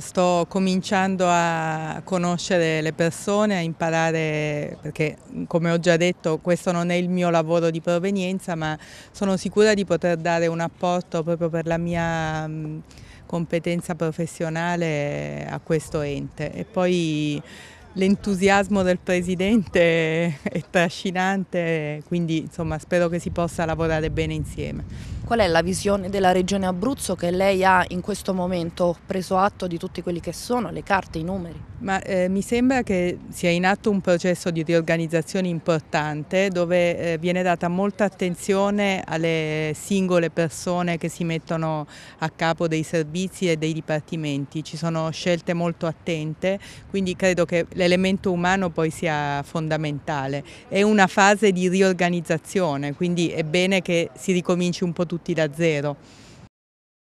Sto cominciando a conoscere le persone, a imparare, perché come ho già detto questo non è il mio lavoro di provenienza, ma sono sicura di poter dare un apporto proprio per la mia competenza professionale a questo ente. E poi l'entusiasmo del Presidente è trascinante, quindi insomma, spero che si possa lavorare bene insieme. Qual è la visione della Regione Abruzzo che lei ha in questo momento preso atto di tutti quelli che sono le carte, i numeri? Ma, eh, mi sembra che sia in atto un processo di riorganizzazione importante dove eh, viene data molta attenzione alle singole persone che si mettono a capo dei servizi e dei dipartimenti. Ci sono scelte molto attente, quindi credo che le l'elemento umano poi sia fondamentale. È una fase di riorganizzazione, quindi è bene che si ricominci un po' tutti da zero.